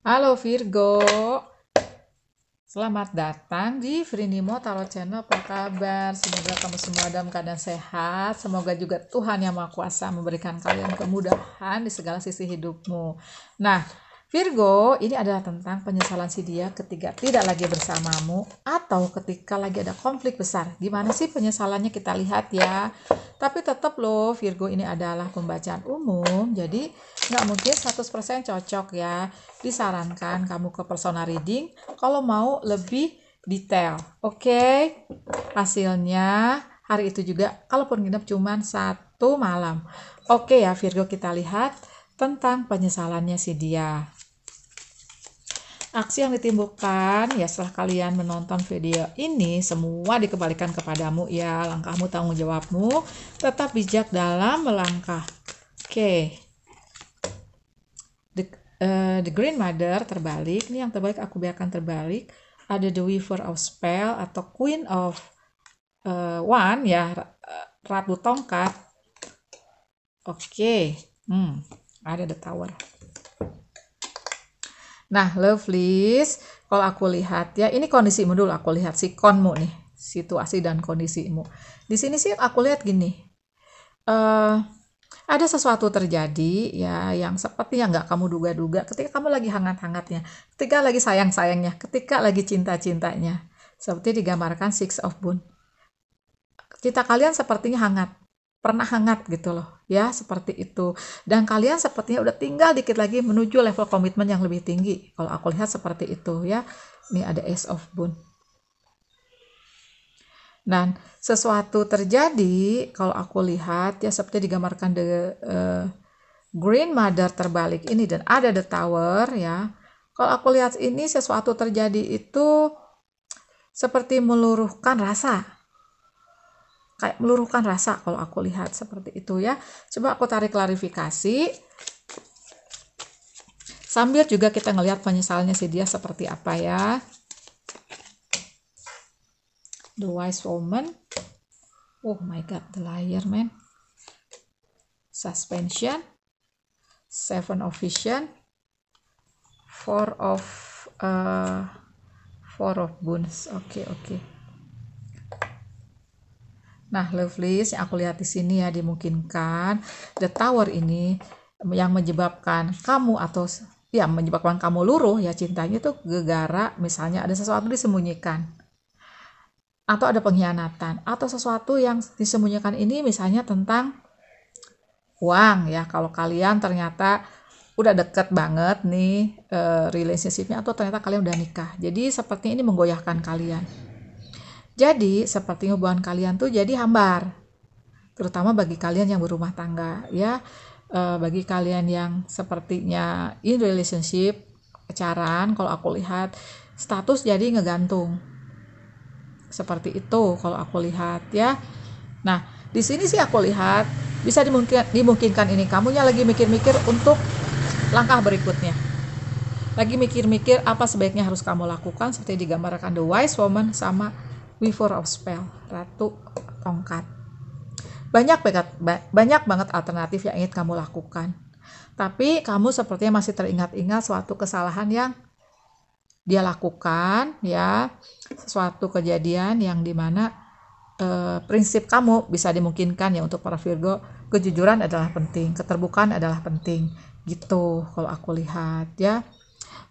Halo Virgo, selamat datang di Frinimo Tarot Channel. Apa kabar? Semoga kamu semua dalam keadaan sehat. Semoga juga Tuhan Yang Maha Kuasa memberikan kalian kemudahan di segala sisi hidupmu. Nah, Virgo, ini adalah tentang penyesalan si dia ketika tidak lagi bersamamu atau ketika lagi ada konflik besar. Gimana sih penyesalannya kita lihat ya. Tapi tetap loh, Virgo ini adalah pembacaan umum, jadi nggak mungkin 100% cocok ya. Disarankan kamu ke personal reading kalau mau lebih detail. Oke, okay? hasilnya hari itu juga, kalaupun nginep cuma satu malam. Oke okay ya Virgo, kita lihat tentang penyesalannya si dia. Aksi yang ditimbulkan ya setelah kalian menonton video ini semua dikembalikan kepadamu ya. Langkahmu tanggung jawabmu, tetap bijak dalam melangkah. Oke. Okay. The, uh, the Green Mother terbalik. Ini yang terbalik aku biarkan terbalik. Ada The Weaver of Spell atau Queen of uh, One ya Ratu Tongkat. Oke. Okay. Hmm, ada The Tower. Nah, lovelies, kalau aku lihat ya, ini kondisimu dulu aku lihat si konmu nih, situasi dan kondisimu. Di sini sih aku lihat gini, uh, ada sesuatu terjadi ya yang seperti yang nggak kamu duga-duga ketika kamu lagi hangat-hangatnya, ketika lagi sayang-sayangnya, ketika lagi cinta-cintanya. Seperti digambarkan Six of Bone. Cinta kalian sepertinya hangat, pernah hangat gitu loh ya seperti itu dan kalian sepertinya udah tinggal dikit lagi menuju level komitmen yang lebih tinggi kalau aku lihat seperti itu ya ini ada ace of boon dan sesuatu terjadi kalau aku lihat ya seperti digambarkan the uh, green mother terbalik ini dan ada the tower ya kalau aku lihat ini sesuatu terjadi itu seperti meluruhkan rasa kayak meluruhkan rasa kalau aku lihat seperti itu ya coba aku tarik klarifikasi sambil juga kita ngelihat penyesalnya si dia seperti apa ya the wise woman oh my god the liar man suspension seven of vision four of uh, four of bones. oke okay, oke okay. Nah, Lovelace yang aku lihat di sini ya dimungkinkan the tower ini yang menyebabkan kamu atau ya menyebabkan kamu luruh ya cintanya itu gegara misalnya ada sesuatu disembunyikan atau ada pengkhianatan atau sesuatu yang disembunyikan ini misalnya tentang uang ya kalau kalian ternyata udah deket banget nih eh, relationshipnya atau ternyata kalian udah nikah jadi sepertinya ini menggoyahkan kalian jadi, seperti hubungan kalian tuh jadi hambar. Terutama bagi kalian yang berumah tangga ya. E, bagi kalian yang sepertinya in relationship, pacaran, kalau aku lihat status jadi ngegantung. Seperti itu kalau aku lihat ya. Nah, di sini sih aku lihat bisa dimungkinkan, dimungkinkan ini kamunya lagi mikir-mikir untuk langkah berikutnya lagi mikir-mikir apa sebaiknya harus kamu lakukan seperti digambarkan The Wise Woman sama Weaver of Spell, Ratu Tongkat. Banyak banget, banyak banget alternatif yang ingin kamu lakukan. Tapi kamu sepertinya masih teringat-ingat suatu kesalahan yang dia lakukan, ya, sesuatu kejadian yang dimana eh, prinsip kamu bisa dimungkinkan ya untuk para Virgo, kejujuran adalah penting, keterbukaan adalah penting, gitu. Kalau aku lihat, ya.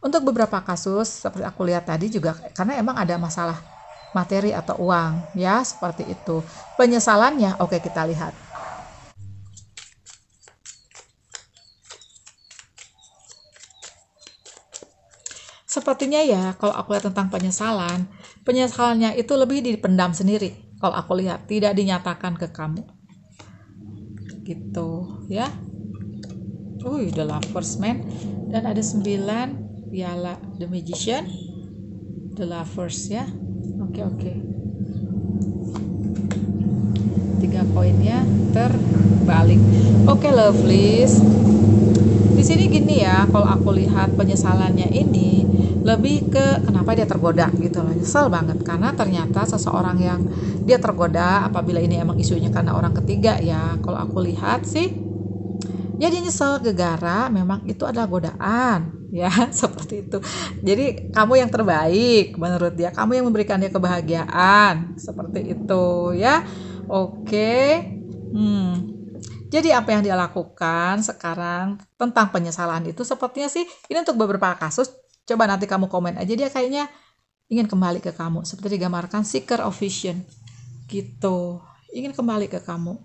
Untuk beberapa kasus seperti aku lihat tadi juga karena emang ada masalah materi atau uang ya seperti itu penyesalannya oke kita lihat Sepertinya ya, kalau aku lihat tentang penyesalan, penyesalannya itu lebih dipendam sendiri. Kalau aku lihat, tidak dinyatakan ke kamu. Gitu, ya. Uy, The Lovers Man. Dan ada sembilan piala The Magician. The Lovers, ya oke oke tiga koinnya terbalik oke okay, lovelies di sini gini ya kalau aku lihat penyesalannya ini lebih ke kenapa dia tergoda gitu loh nyesel banget karena ternyata seseorang yang dia tergoda apabila ini emang isunya karena orang ketiga ya kalau aku lihat sih ya dia nyesel gegara memang itu adalah godaan ya seperti itu jadi kamu yang terbaik menurut dia kamu yang memberikannya kebahagiaan seperti itu ya oke hmm jadi apa yang dia lakukan sekarang tentang penyesalan itu sepertinya sih ini untuk beberapa kasus coba nanti kamu komen aja dia kayaknya ingin kembali ke kamu seperti digambarkan seeker of vision gitu ingin kembali ke kamu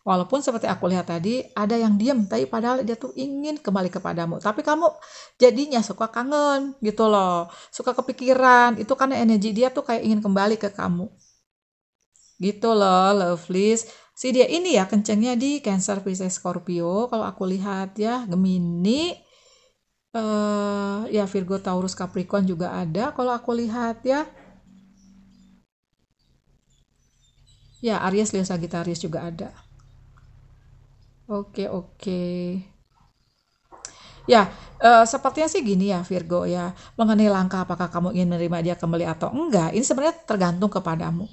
Walaupun seperti aku lihat tadi, ada yang diem, tapi padahal dia tuh ingin kembali kepadamu. Tapi kamu jadinya suka kangen gitu loh, suka kepikiran. Itu karena energi dia tuh kayak ingin kembali ke kamu. Gitu loh, lovelies. Si dia ini ya kencengnya di Cancer, Pisces, Scorpio. Kalau aku lihat ya, Gemini, uh, ya Virgo, Taurus, Capricorn juga ada. Kalau aku lihat ya, ya Aries, Leo, Sagittarius juga ada. Oke, oke. Ya, uh, sepertinya sih gini ya Virgo ya. Mengenai langkah apakah kamu ingin menerima dia kembali atau enggak, ini sebenarnya tergantung kepadamu.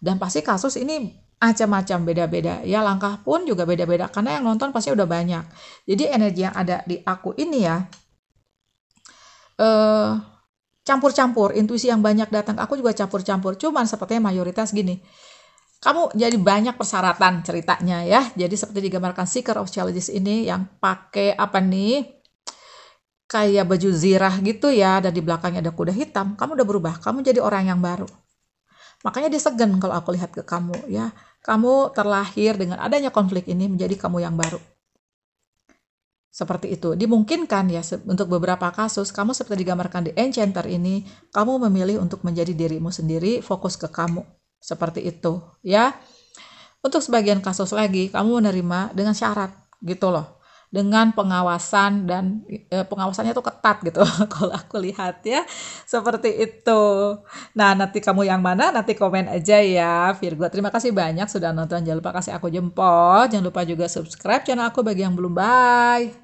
Dan pasti kasus ini macam-macam beda-beda ya langkah pun juga beda-beda karena yang nonton pasti udah banyak jadi energi yang ada di aku ini ya eh campur-campur intuisi yang banyak datang aku juga campur-campur cuman sepertinya mayoritas gini kamu jadi banyak persyaratan ceritanya ya. Jadi seperti digambarkan Seeker of Challenges ini yang pakai apa nih? kayak baju zirah gitu ya dan di belakangnya ada kuda hitam, kamu udah berubah, kamu jadi orang yang baru. Makanya dia segan kalau aku lihat ke kamu ya. Kamu terlahir dengan adanya konflik ini menjadi kamu yang baru. Seperti itu. Dimungkinkan ya untuk beberapa kasus kamu seperti digambarkan di Enchanter ini, kamu memilih untuk menjadi dirimu sendiri, fokus ke kamu seperti itu, ya. Untuk sebagian kasus lagi, kamu menerima dengan syarat gitu loh. Dengan pengawasan dan e, pengawasannya tuh ketat gitu kalau aku lihat ya. Seperti itu. Nah, nanti kamu yang mana nanti komen aja ya Virgo. Terima kasih banyak sudah nonton. Jangan lupa kasih aku jempol, jangan lupa juga subscribe channel aku bagi yang belum. Bye.